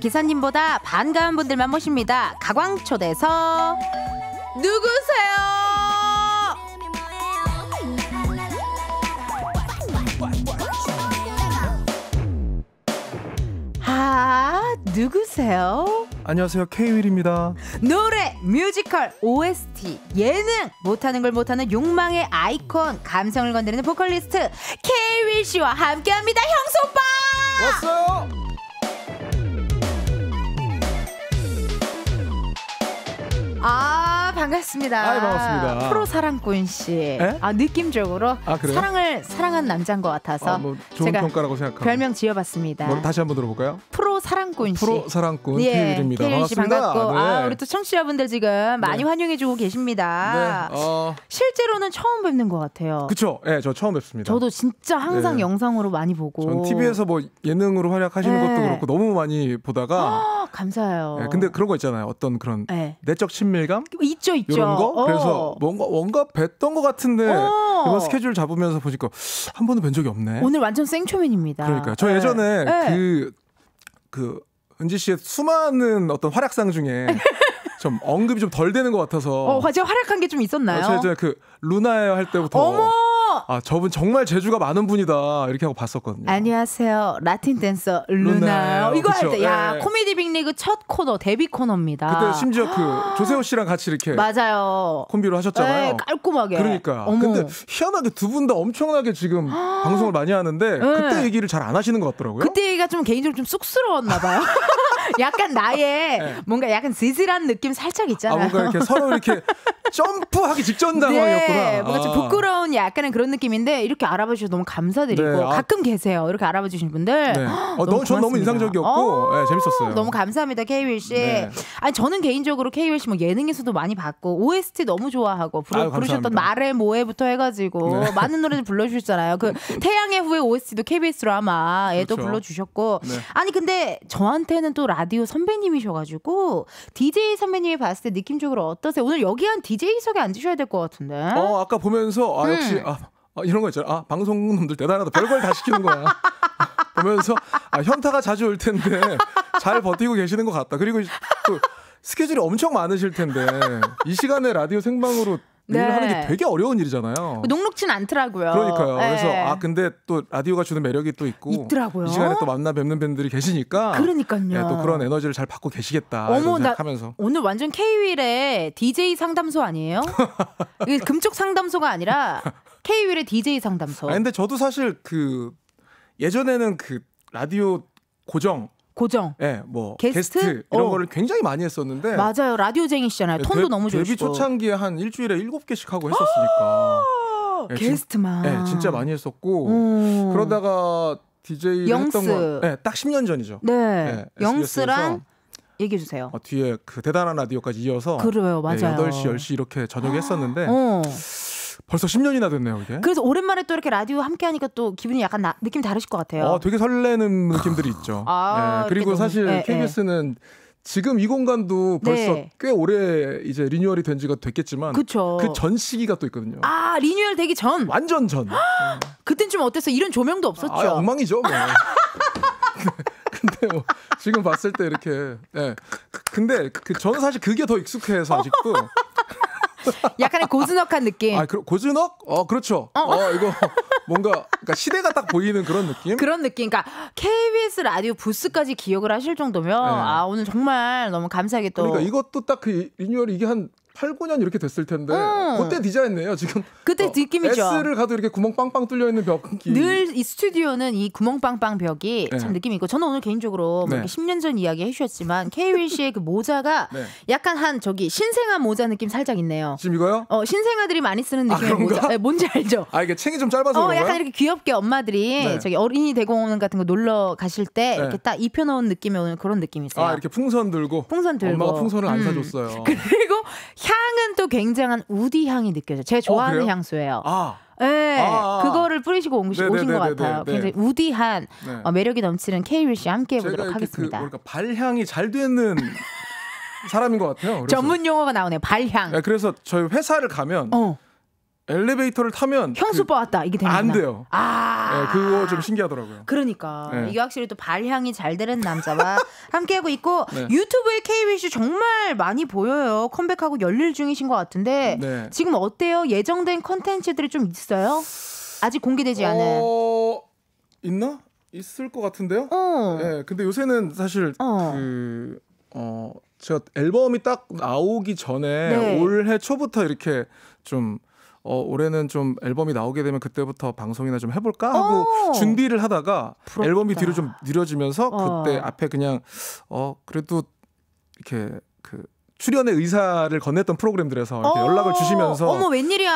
기사님보다 반가운 분들만 모십니다. 가광초대서 누구세요? 아 누구세요? 안녕하세요 케이윌입니다. 노래, 뮤지컬, OST, 예능 못하는 걸 못하는 욕망의 아이콘 감성을 건드리는 보컬리스트 케이윌 씨와 함께합니다. 형수 오빠. 왔어요. Ah. 반갑습니다. 아 반갑습니다. 프로 사랑꾼 씨. 에? 아 느낌적으로 아, 사랑을 사랑한 남자인 것 같아서 아, 뭐 제가 평가라고 생각합니다. 별명 지어봤습니다. 뭐, 다시 한번 들어볼까요? 프로 사랑꾼 씨. 프로 사랑꾼 예, 케일입니다. 케일 씨 반갑고 아, 네. 아 우리 또 청취자분들 지금 많이 네. 환영해주고 계십니다. 네. 어... 실제로는 처음 뵙는 것 같아요. 그렇죠. 예, 네, 저 처음 뵙습니다. 저도 진짜 항상 네. 영상으로 많이 보고. 전 TV에서 뭐 예능으로 활약하시는 네. 것도 그렇고 너무 많이 보다가. 아, 감사해요. 예, 근데 그런 거 있잖아요. 어떤 그런 네. 내적 친밀감? 있죠. 있죠, 있죠. 이런 거? 어. 그래서 뭔가, 뭔가 뵀던 것 같은데 어. 이번 스케줄 잡으면서 보니까 한 번도 뵌 적이 없네. 오늘 완전 생초면입니다. 그러니까. 저 네. 예전에 그 그, 그, 은지 씨의 수많은 어떤 활약상 중에 좀 언급이 좀 덜 되는 것 같아서. 어, 과제 활약한 게 좀 있었나요? 어, 제그 루나에 할 때부터. 어머! 아 저분 정말 재주가 많은 분이다 이렇게 하고 봤었거든요. 안녕하세요 라틴 댄서 루나요. 이거 할때야 예. 코미디 빅리그 첫 코너 데뷔 코너입니다. 그때 심지어 그 조세호 씨랑 같이 이렇게 맞아요 콤비로 하셨잖아요. 네, 깔끔하게. 그러니까. 어머. 근데 희한하게 두 분 다 엄청나게 지금 방송을 많이 하는데 예. 그때 얘기를 잘 안 하시는 것 같더라고요. 그때 얘기가 좀 개인적으로 좀 쑥스러웠나 봐요. 약간 나의 네. 뭔가 약간 지질한 느낌 살짝 있잖아요. 아, 뭔가 이렇게 서로 이렇게 점프하기 직전 상황이었구나. 네, 뭔가 좀 아. 부끄러운 약간은 그런 느낌. 느낌인데 이렇게 알아봐 주셔서 너무 감사드리고 네, 아. 가끔 계세요. 이렇게 알아봐 주신 분들. 네. 어, 너무 전 너무 인상적이었고 어? 네, 재밌었어요. 너무 감사합니다 케이윌 씨. 네. 아니 저는 개인적으로 케이윌 씨뭐 예능에서도 많이 봤고 OST 너무 좋아하고 부르, 아유, 부르셨던 말의 모해부터 해가지고 네. 많은 노래를 불러주셨잖아요. 그 태양의 후예 OST도 KBS 드라마에 도 그렇죠. 불러주셨고 네. 아니 근데 저한테는 또 라디오 선배님이셔가지고 DJ 선배님이 봤을 때 느낌적으로 어떠세요? 오늘 여기 한 DJ석에 앉으셔야 될 것 같은데. 어 아까 보면서 아 음. 역시 음. 아 어, 이런 거 있잖아요. 아, 방송놈들 대단하다. 별걸 다 시키는 거야. 보면서 아, 현타가 자주 올 텐데 잘 버티고 계시는 것 같다. 그리고 또 스케줄이 엄청 많으실 텐데 이 시간에 라디오 생방으로 네. 일을 하는 게 되게 어려운 일이잖아요. 녹록진 않더라고요. 그러니까요. 네. 그래서 아 근데 또 라디오가 주는 매력이 또 있고 있더라고요. 이 시간에 또 만나 뵙는 분들이 계시니까 그러니까요. 네, 또 그런 에너지를 잘 받고 계시겠다. 어머 생각하면서. 오늘 완전 K 윌의 DJ 상담소 아니에요? 금쪽 상담소가 아니라 케이윌의 DJ 상담소. 아 근데 저도 사실 그 예전에는 그 라디오 고정 고정. 예, 네, 뭐 게스트, 게스트 이런 어. 거를 굉장히 많이 했었는데 맞아요. 라디오쟁이시잖아요. 네, 톤도 네, 너무 좋고 데뷔 초창기에 한 일주일에 7개씩 하고 아, 했었으니까. 네, 게스트만. 예, 진짜 많이 했었고. 음. 그러다가 DJ 영스. 했던 건 예, 딱 10년 전이죠. 네. 예, 영스랑 얘기해 주세요. 어, 뒤에 그 대단한 라디오까지 이어서 그래요. 네, 맞아요. 8시, 10시 이렇게 저녁에 아. 했었는데 어. 벌써 10년이나 됐네요, 이게. 그래서 오랜만에 또 이렇게 라디오 함께 하니까 또 기분이 약간 나, 느낌 이 다르실 것 같아요. 어, 되게 설레는 느낌들이 있죠. 아, 네, 예, 그리고 사실 너무, 예, KBS는 지금 이 공간도 벌써 네. 꽤 오래 이제 리뉴얼이 된 지가 됐겠지만 그전 그 시기가 또 있거든요. 아 리뉴얼 되기 전 완전 전. 그땐 좀 어땠어? 이런 조명도 없었죠. 아, 엉망이죠. 뭐. 네. 근데 뭐 지금 봤을 때 이렇게 예. 네. 그, 근데 그 저는 사실 그게 더 익숙해서 아직도 약간의 고즈넉한 느낌. 아, 그, 고즈넉? 어, 그렇죠. 어, 어 이거 뭔가 그러니까 시대가 딱 보이는 그런 느낌? 그런 느낌. 그러니까 KBS 라디오 부스까지 기억을 하실 정도면 네. 아, 오늘 정말 너무 감사하게 또 그러니까 이것도 딱 그 리뉴얼 이게 한 8, 9년 이렇게 됐을 텐데 음. 그때 디자인이에요. 지금 그때 어, 느낌이죠. S를 가도 이렇게 구멍 빵빵 뚫려 있는 벽이 늘이 스튜디오는 이 구멍 빵빵 벽이 네. 참 느낌 이 있고 저는 오늘 개인적으로 뭐 네. 뭐 10년 전 이야기 해주셨지만 케이윌 씨의 그 모자가 네. 약간 한 저기 신생아 모자 느낌 살짝 있네요. 지금 이거요? 어 신생아들이 많이 쓰는 느낌의 아, 모자. 네, 뭔지 알죠? 아 이게 챙이 좀 짧아서 어, 그런가요? 약간 이렇게 귀엽게 엄마들이 네. 저기 어린이 대공원 같은 거 놀러 가실 때 네. 이렇게 딱 입혀놓은 느낌의 오늘 그런 느낌이있어요아 이렇게 풍선 들고 풍선 들고 엄마가 풍선을 안 음. 사줬어요. 그리고 향은 또 굉장한 우디 향이 느껴져요. 제가 어, 좋아하는 어, 향수예요. 아. 네, 아, 아. 그거를 뿌리시고 네, 네, 오신, 네것 네, 같아요. 네네. 굉장히 우디한 네. 어, 매력이 넘치는 케이윌 씨 함께 보도록 그 하겠습니다. 그, 발향이 잘 되는 사람인 것 같아요. 전문 용어가 나오네요. 발향. 네, 그래서 저희 회사를 가면 어. 엘리베이터를 타면 향수 그, 았다 이게 되는 안 돼요. 아 네, 그거 좀 신기하더라고요. 그러니까 네. 이게 확실히 또 발향이 잘 되는 남자와 함께하고 있고 네. 유튜브에 이 b c 정말 많이 보여요. 컴백하고 열일 중이신 것 같은데 네. 지금 어때요? 예정된 컨텐츠들이 좀 있어요? 아직 공개되지 어... 않은. 있나? 있을 것 같은데요. 어. 예, 근데 요새는 사실 어. 그 어. 제가 앨범이 딱 나오기 전에 네. 올해 초부터 이렇게 좀 어, 올해는 좀 앨범이 나오게 되면 그때부터 방송이나 좀 해볼까 하고 어! 준비를 하다가 부럽다. 앨범이 뒤로 좀 느려지면서 어. 그때 앞에 그냥 어 그래도 이렇게 그 출연의 의사를 건넸던 프로그램들에서 이렇게 어! 연락을 주시면서 어머,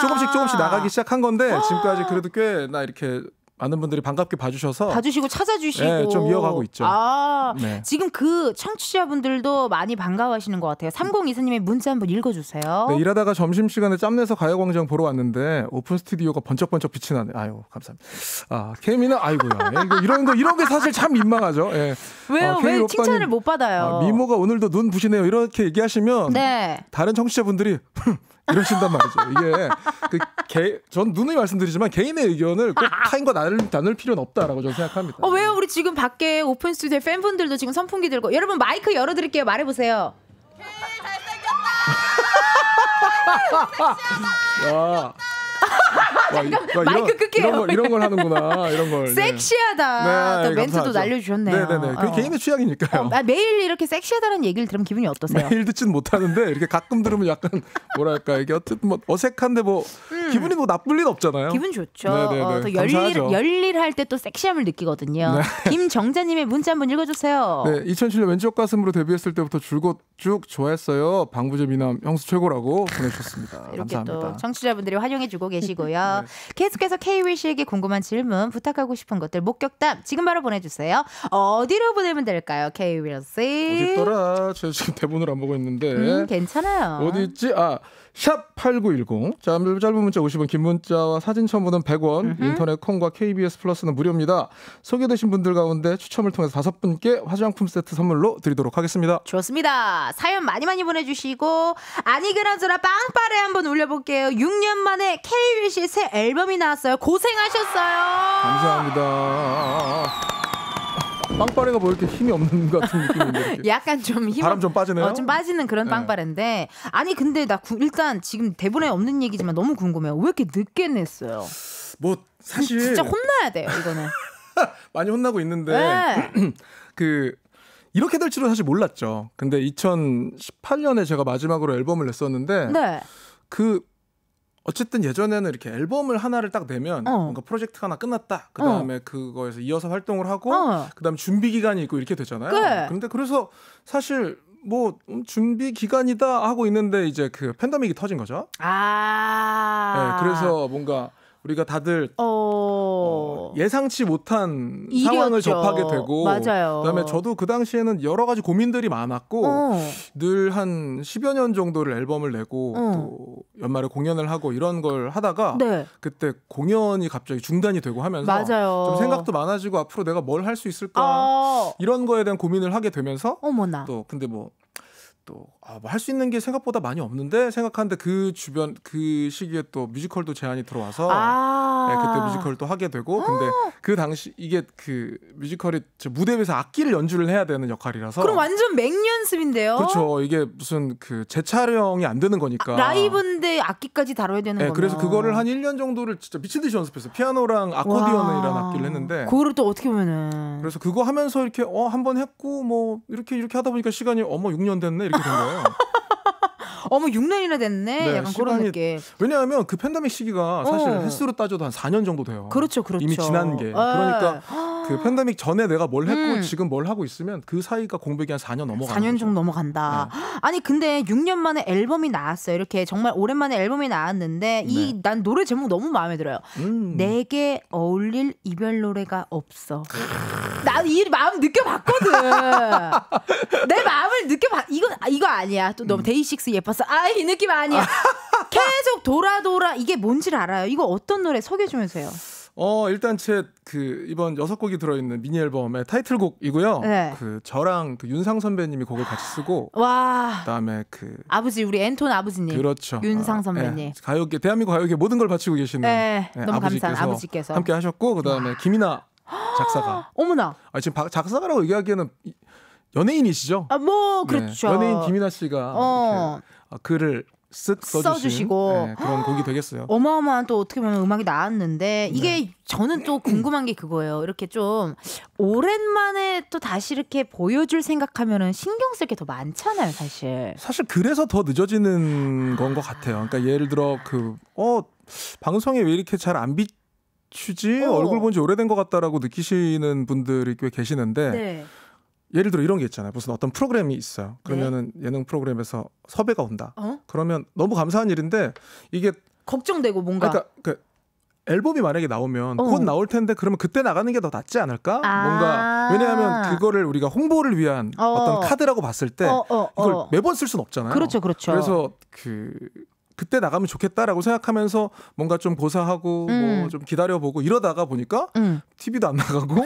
조금씩 조금씩 나가기 시작한 건데 아! 지금까지 그래도 꽤 나 이렇게 많은 분들이 반갑게 봐주셔서 봐주시고 찾아주시고 네, 좀 이어가고 있죠. 아, 네. 지금 그 청취자분들도 많이 반가워하시는 것 같아요. 302사님의 문자 한번 읽어주세요. 네, 일하다가 점심 시간에 짬내서 가요광장 보러 왔는데 오픈 스튜디오가 번쩍번쩍 빛이 나네. 아유 감사합니다. 아 케미는 아이고야. 네, 이거 이런 거 이런 게 사실 참 민망하죠. 예. 왜요? 아, 왜 오빠님, 칭찬을 못 받아요? 아, 미모가 오늘도 눈 부시네요. 이렇게 얘기하시면 네. 다른 청취자분들이 이러신단 말이죠. 이게 그 개, 전눈누 말씀드리지만 개인의 의견을 꼭 타인과 나눌 다룰, 다룰 필요는 없다라고 저는 생각합니다. 어, 왜요? 우리 지금 밖에 오픈 스튜디오 팬분들도 지금 선풍기 들고 여러분 마이크 열어드릴게요. 말해보세요. 잘생겼다. 잠깐 와, 마이크 이런, 게요 이런 걸, 이런 걸 하는구나. 이런 걸. 네. 섹시하다. 네. 네, 멘트도 감사하죠. 날려주셨네요. 네네네. 어. 개인의 취향이니까요. 어, 아, 매일 이렇게 섹시하다는 얘기를 들으면 기분이 어떠세요? 매일 듣진 못하는데 이렇게 가끔 들으면 약간 뭐랄까 이게 어쨌든 뭐 어색한데 뭐 음. 기분이 뭐 나쁠 일 없잖아요. 기분 좋죠. 네네네. 네, 어, 네. 또 열일 열일할 때 또 섹시함을 느끼거든요. 네. 김정자님의 문자 한번 읽어주세요. 네, 2007년 왼쪽 가슴으로 데뷔했을 때부터 줄곧 쭉 좋아했어요. 방부제 미남 형수 최고라고 보내주셨습니다. 이렇게 감사합니다. 또 청취자분들이 환영해주고 계시고. 주시고요. 네. 계속해서 이 k 씨에게 궁금한 질문, 부탁하고 싶은 것들, 목격담 지금 바로 보내주세요. 어디로 보내면 될까요, 이위식 어디 있더라? 제가 지금 대본을 안 보고 있는데. 음, 괜찮아요. 어디 있지? 아, 샵 8910. 자, 짧은 문자 50원, 긴 문자와 사진 첨부는 100원. 으흠. 인터넷 콩과 KBS 플러스는 무료입니다. 소개되신 분들 가운데 추첨을 통해서 다섯 분께 화장품 세트 선물로 드리도록 하겠습니다. 좋습니다. 사연 많이 많이 보내주시고 아니 그나저라 빵빠레 한번 올려볼게요. 6년 만에 KBS 새 앨범이 나왔어요. 고생하셨어요. 감사합니다. 빵빠레가 뭐 이렇게 힘이 없는 것 같은 느낌인데. 약간 좀 힘. 바람 좀 빠지네요. 어, 좀 빠지는 그런 네. 빵빠레인데 아니 근데 나 구, 일단 지금 대본에 없는 얘기지만 너무 궁금해요. 왜 이렇게 늦게 냈어요? 뭐 사실 진짜 혼나야 돼요 이거는. 많이 혼나고 있는데 네. 그 이렇게 될 줄은 사실 몰랐죠. 근데 2018년에 제가 마지막으로 앨범을 냈었는데 네. 그 어쨌든 예전에는 이렇게 앨범을 하나를 딱 내면 어. 뭔가 프로젝트 하나 끝났다. 그 다음에 어. 그거에서 이어서 활동을 하고 어. 그 다음 준비 기간이 있고 이렇게 되잖아요. 네. 그래. 근데 그래서 사실 뭐 음 준비 기간이다 하고 있는데 이제 그 팬데믹이 터진 거죠. 아. 네, 그래서 뭔가 우리가 다들 어... 어 예상치 못한 일이죠 상황을 접하게 되고 맞아요. 그다음에 저도 그 당시에는 여러 가지 고민들이 많았고 어. 늘한 10여 년 정도를 앨범을 내고 어. 또 연말에 공연을 하고 이런 걸 하다가 네. 그때 공연이 갑자기 중단이 되고 하면서 맞아요. 좀 생각도 많아지고 앞으로 내가 뭘 할 수 있을까 아~ 이런 거에 대한 고민을 하게 되면서 어머나. 또 근데 뭐또 아, 뭐할 수 있는 게 생각보다 많이 없는데 생각하는데 그 주변 그 시기에 또 뮤지컬도 제안이 들어와서 아~ 네, 그때 뮤지컬 도 하게 되고 근데 아. 그 당시 이게 그 뮤지컬이 무대 위에서 악기를 연주를 해야 되는 역할이라서 그럼 완전 맹연습인데요. 그렇죠. 이게 무슨 그 재촬영이 안 되는 거니까 아, 라이브인데 악기까지 다뤄야 되는 예, 거예요. 네, 그래서 그거를 한 1년 정도를 진짜 미친 듯이 연습했어요. 피아노랑 아코디언이라는 악기를 했는데 그거를 또 어떻게 보면은 그래서 그거 하면서 이렇게 어한번 했고 뭐 이렇게 이렇게 하다 보니까 시간이 어머 6년 됐네. 이렇게 된 거예요. 어머 6년이나 됐네. 네, 약간 그런 느낌. 왜냐하면 그 팬데믹 시기가 사실 어. 횟수로 따져도 한 4년 정도 돼요. 그렇죠, 그렇죠. 이미 지난 게. 네. 그러니까 그 팬데믹 전에 내가 뭘 했고 음. 지금 뭘 하고 있으면 그 사이가 공백이 한 4년 넘어가. 4년 정도 넘어간다. 네. 아니 근데 6년 만에 앨범이 나왔어요. 이렇게 정말 오랜만에 앨범이 나왔는데 이난 네. 노래 제목 너무 마음에 들어요. 음. 내게 어울릴 이별 노래가 없어. 나이 마음 느껴봤거든. 내 마음을 느껴봤 이건 이거 아니야. 또 너무 음. 데이식스 예뻐. 벌써 아이 느낌 아니야. 계속 돌아 돌아 이게 뭔지를 알아요. 이거 어떤 노래 소개해 좀주세요어 일단 제그 이번 여섯 곡이 들어있는 미니 앨범의 타이틀곡이고요. 네. 그 저랑 그 윤상 선배님이 곡을 같이 쓰고 와 그다음에 그 아버지 우리 앤톤 아버지님 그렇죠 윤상 아, 예. 선배님 아, 네. 가요계 대한민국 가요계 모든 걸 바치고 계시는 네. 네. 너무 아버지께서 감사한 아버지께서 함께 하셨고 그다음에 와. 김이나 작사가 어머나 아 지금 바, 작사가라고 얘기하기에는 연예인이시죠? 아뭐 네. 그렇죠 연예인 김이나 씨가 어. 이렇게 어, 글을 쓱 써주시고 네, 그런 곡이 되겠어요. 어마어마한 또 어떻게 보면 음악이 나왔는데 이게 네. 저는 또 궁금한 게 그거예요. 이렇게 좀 오랜만에 또 다시 이렇게 보여줄 생각하면은 신경 쓸 게 더 많잖아요, 사실. 사실 그래서 더 늦어지는 건 것 같아요. 그러니까 예를 들어 그 어 방송에 왜 이렇게 잘 안 비추지? 어. 얼굴 본 지 오래된 것 같다라고 느끼시는 분들이 꽤 계시는데. 네. 예를 들어 이런 게 있잖아요. 무슨 어떤 프로그램이 있어요. 네. 그러면은 네. 예능 프로그램에서 섭외가 온다. 어? 그러면 너무 감사한 일인데 이게 걱정되고 뭔가 그러니까 그 앨범이 만약에 나오면 어. 곧 나올 텐데 그러면 그때 나가는 게 더 낫지 않을까? 아~ 뭔가 왜냐하면 그거를 우리가 홍보를 위한 어. 떤 카드라고 봤을 때 어, 어, 이걸 어. 매번 쓸 수는 없잖아요. 그렇죠, 그렇죠. 그래서 그 그때 나가면 좋겠다라고 생각하면서 뭔가 좀 고사하고 뭐 음. 뭐좀 기다려보고 이러다가 보니까 음. TV도 안 나가고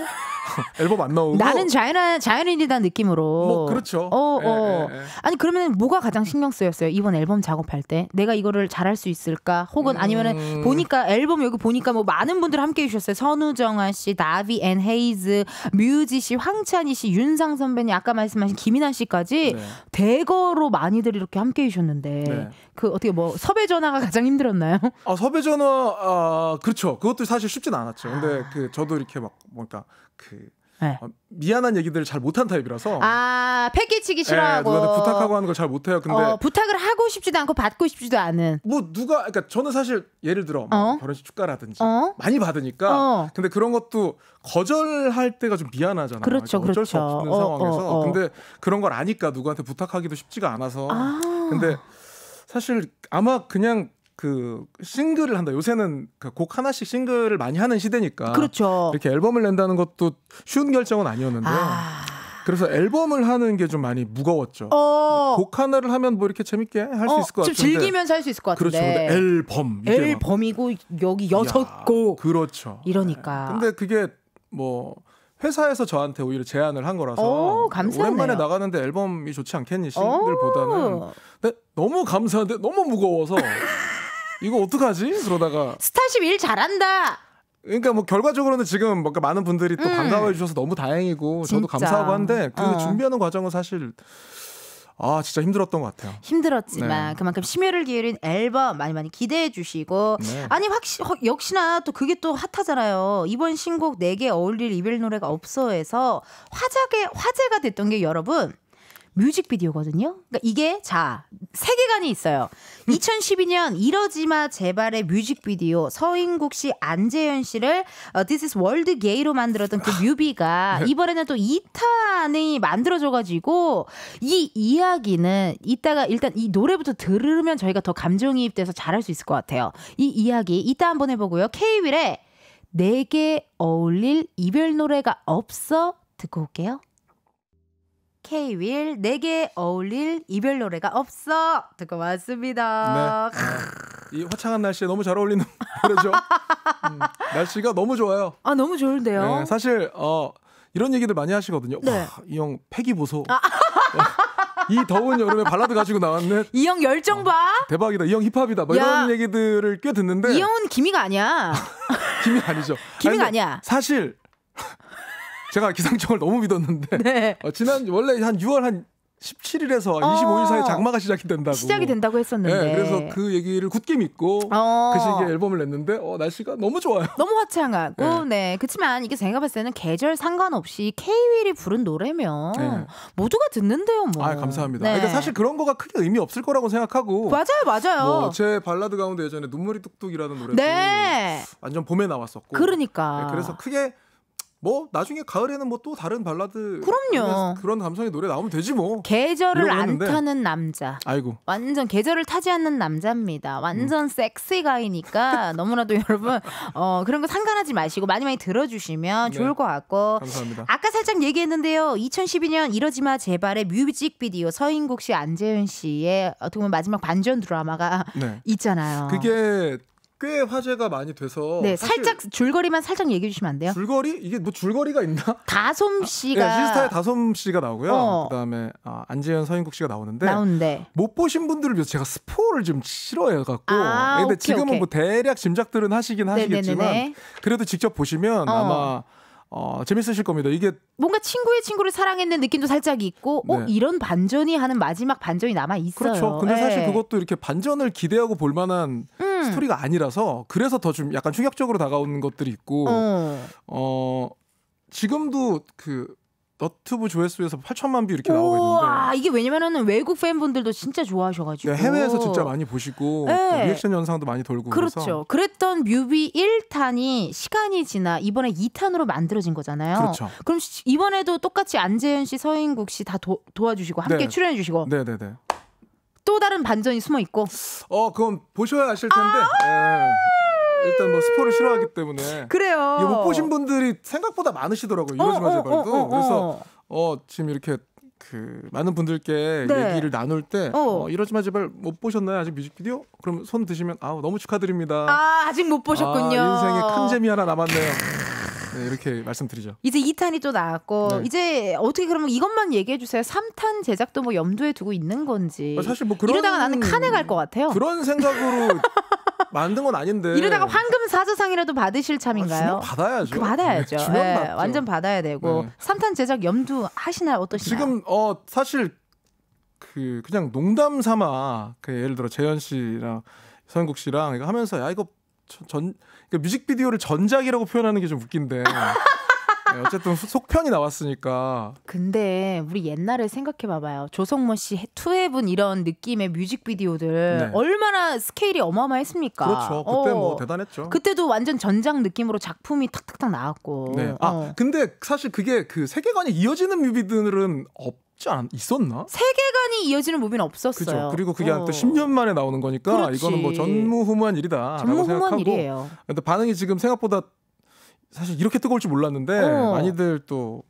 앨범 안 나오고 나는 자연 자연인이다 느낌으로. 뭐 그렇죠. 어 예, 어. 예, 예, 아니 그러면 뭐가 가장 신경 쓰였어요 이번 앨범 작업할 때 내가 이거를 잘할 수 있을까? 혹은 음... 아니면은 보니까 앨범 여기 보니까 뭐 많은 분들 함께 해주셨어요. 선우정아 씨, 나비 앤 헤이즈, 뮤지 씨, 황찬희 씨, 윤상 선배님 아까 말씀하신 김인아 씨까지 네. 대거로 많이들 이렇게 함께 해주셨는데 네. 그 어떻게 뭐 섭외 전화가 가장 힘들었나요? 아 섭외 전화 아 그렇죠. 그것도 사실 쉽진 않았죠. 근데 아... 그 저도 이렇게 막 뭔가 그 네. 어, 미안한 얘기들을 잘 못한 타입이라서 아 패기치기 예, 싫어하고 네, 누구한테 부탁하고 하는 걸 잘 못해요. 근데 어, 부탁을 하고 싶지도 않고 받고 싶지도 않은 뭐 누가 그러니까 저는 사실 예를 들어 뭐 어? 결혼식 축가라든지 어? 많이 받으니까 어. 근데 그런 것도 거절할 때가 좀 미안하잖아요. 그렇죠, 그러니까 어쩔 그렇죠. 수 없는 어, 상황에서 근데 그런 걸 아니까 누구한테 부탁하기도 쉽지가 않아서 아. 근데 사실 아마 그냥 그 싱글을 한다. 요새는 그러니까 곡 하나씩 싱글을 많이 하는 시대니까. 그렇죠. 이렇게 앨범을 낸다는 것도 쉬운 결정은 아니었는데. 아... 그래서 앨범을 하는 게 좀 많이 무거웠죠. 어... 곡 하나를 하면 뭐 이렇게 재밌게 할수 어, 있을 것 같은데. 좀 즐기면서 할 수 있을 것 같은데. 그렇죠. 근데 앨범. 앨범이고 여기 여섯 곡. 그렇죠. 이러니까. 네. 근데 그게 뭐 회사에서 저한테 오히려 제안을 한 거라서 오, 어, 네, 오랜만에 나가는데 앨범이 좋지 않겠니 어. 싱글보다는 근데 너무 감사한데 너무 무거워서 이거 어떡하지? 그러다가 스타쉽 일 잘한다. 그러니까 뭐 결과적으로는 지금 뭔가 많은 분들이 또 음. 반가워해 주셔서 너무 다행이고 저도 감사하고 한데 그 어. 준비하는 과정은 사실 아 진짜 힘들었던 것 같아요. 힘들었지만 네. 그만큼 심혈을 기울인 앨범 많이 많이 기대해 주시고 네. 아니 확시 어, 역시나 또 그게 또 핫하잖아요. 이번 신곡 4개 어울릴 이별 노래가 없어에서 화제게 화제가 됐던 게 여러분 뮤직비디오거든요. 그러니까 이게 자 세계관이 있어요. 2012년 음. 이러지마 제발의 뮤직비디오 서인국 씨, 안재현 씨를 어, This is World Gay로 만들었던 그 뮤비가 아, 네. 이번에는 또 2탄이 만들어져가지고 이 이야기는 이따가 일단 이 노래부터 들으면 저희가 더 감정이입돼서 잘할 수 있을 것 같아요. 이 이야기 이따 한번 해보고요. K 윌의 내게 어울릴 이별 노래가 없어 듣고 올게요. 케이윌 내게 어울릴 이별 노래가 없어 듣고 왔습니다. 네. 이 화창한 날씨에 너무 잘 어울리는 노래죠. 음, 날씨가 너무 좋아요. 아 너무 좋은데요. 네, 사실 어 이런 얘기들 많이 하시거든요. 네. 이형 패기 보소. 아. 네. 이 더운 여름에 발라드 가지고 나왔네. 이 형 열정 봐. 어, 대박이다. 이 형 힙합이다. 뭐 이런 얘기들을 꽤 듣는데. 이 형은 기미가 아니야. 기미 아니죠. 기미가 아니, 아니야. 사실 제가 기상청을 너무 믿었는데 네. 어, 지난 원래 한 6월 한 17일에서 어, 25일 사이 에 장마가 시작이 된다고 시작이 된다고 했었는데 네, 그래서 그 얘기를 굳게 믿고 어. 그 시기에 앨범을 냈는데 어, 날씨가 너무 좋아요. 너무 화창하고 네. 네. 그렇지만 이게 제가 봤을 때는 계절 상관없이 케이윌이 부른 노래면 네. 모두가 듣는데요, 뭐. 아 감사합니다. 네. 그러니까 사실 그런 거가 크게 의미 없을 거라고 생각하고 맞아요, 맞아요. 뭐제 발라드 가운데 예전에 눈물이 뚝뚝이라는 노래도 네. 완전 봄에 나왔었고 그러니까 네, 그래서 크게 뭐 나중에 가을에는 뭐 또 다른 발라드 그럼요 그런 감성의 노래 나오면 되지 뭐 계절을 안 타는 남자 아이고 완전 계절을 타지 않는 남자입니다 완전 음. 섹시 가이니까 너무나도 여러분 어 그런 거 상관하지 마시고 많이 많이 들어주시면 네. 좋을 것 같고 감사합니다 아까 살짝 얘기했는데요 2012년 이러지마 제발의 뮤직비디오 서인국 씨 안재현 씨의 어떻게 보면 마지막 반전 드라마가 네. 있잖아요 그게 꽤 화제가 많이 돼서 네, 살짝 줄거리만 살짝 얘기해 주시면 안 돼요? 줄거리 이게 뭐 줄거리가 있나? 다솜 아, 씨가 시스타의 네, 다솜 씨가 나오고요. 어. 그다음에 아, 안지현 서인국 씨가 나오는데 나온데. 못 보신 분들을 위해서 제가 스포를 좀 싫어해 갖고 아, 예, 근데 오케이, 지금은 오케이. 뭐 대략 짐작들은 하시긴 네네네네. 네, 네, 하시겠지만 그래도 직접 보시면 어. 아마 어, 재밌으실 겁니다. 이게 뭔가 친구의 친구를 사랑했는 느낌도 살짝 있고, 어, 네. 어, 이런 반전이 하는 마지막 반전이 남아 있어요. 그렇죠. 근데 네. 사실 예. 그것도 이렇게 반전을 기대하고 볼 만한 음. 스토리가 아니라서 그래서 더 좀 약간 충격적으로 다가오는 것들이 있고, 어, 어 지금도 그 너튜브 조회수에서 8천만 뷰 이렇게 나오고 있는데 이게 왜냐면은 외국 팬분들도 진짜 좋아하셔가지고 네, 해외에서 진짜 많이 보시고 네. 리액션 영상도 많이 돌고 그렇죠 그래서. 그랬던 뮤비 1탄이 시간이 지나 이번에 2탄으로 만들어진 거잖아요 그렇죠. 그럼 이번에도 똑같이 안재현 씨, 서인국 씨 다 도와주시고 함께 네. 출연해 주시고 네네네 또 다른 반전이 숨어 있고 어 그건 보셔야 아실 텐데 아~ 예. 일단 뭐 스포를 싫어하기 때문에 그래요. 못 보신 분들이 생각보다 많으시더라고요. 이러지 어, 마 제발도. 어, 어, 그래서 어 지금 이렇게 그 많은 분들께 네. 얘기를 나눌 때 어. 어, 이러지 마 제발 못 보셨나요 아직 뮤직비디오? 그럼 손 드시면 아 너무 축하드립니다. 아 아직 못 보셨군요. 아, 인생에 큰 재미 하나 남았네요. 네, 이렇게 말씀드리죠. 이제 2탄이 또 나왔고 네. 이제 어떻게 그러면 이것만 얘기해 주세요. 3탄 제작도 뭐 염두에 두고 있는 건지. 사실 뭐 그런 이러다가 나는 칸에 갈 것 같아요. 그런 생각으로 만든 건 아닌데. 이러다가 황금 사자상이라도 받으실 참인가요? 아, 받아야죠. 그 받아야죠. 네, 네, 완전 받아야 되고 네. 3탄 제작 염두 하시나요? 어떠시나요? 지금 어 사실 그 그냥 농담 삼아 그 예를 들어 재현 씨랑 서현국 씨랑 이거 하면서 야 이거 전 그러니까 뮤직비디오를 전작이라고 표현하는 게 좀 웃긴데 네, 어쨌든 속편이 나왔으니까. 근데 우리 옛날에 생각해봐봐요. 조성모 씨 투앱은 이런 느낌의 뮤직비디오들 네. 얼마나 스케일이 어마어마했습니까? 그렇죠. 그때 뭐 어. 뭐 대단했죠. 그때도 완전 전장 느낌으로 작품이 탁탁탁 나왔고. 네. 아 어. 근데 사실 그게 그 세계관이 이어지는 뮤비들은 없. 지 않, 있었나? 세계관이 이어지는 무비는 없었어요. 그죠. 그리고 그게 어. 또 10년 만에 나오는 거니까 그렇지. 이거는 뭐 전무후무한 일이다. 전무후무한 일이에요. 근데 반응이 지금 생각보다 사실 이렇게 뜨거울 지 몰랐는데 어. 많이들 또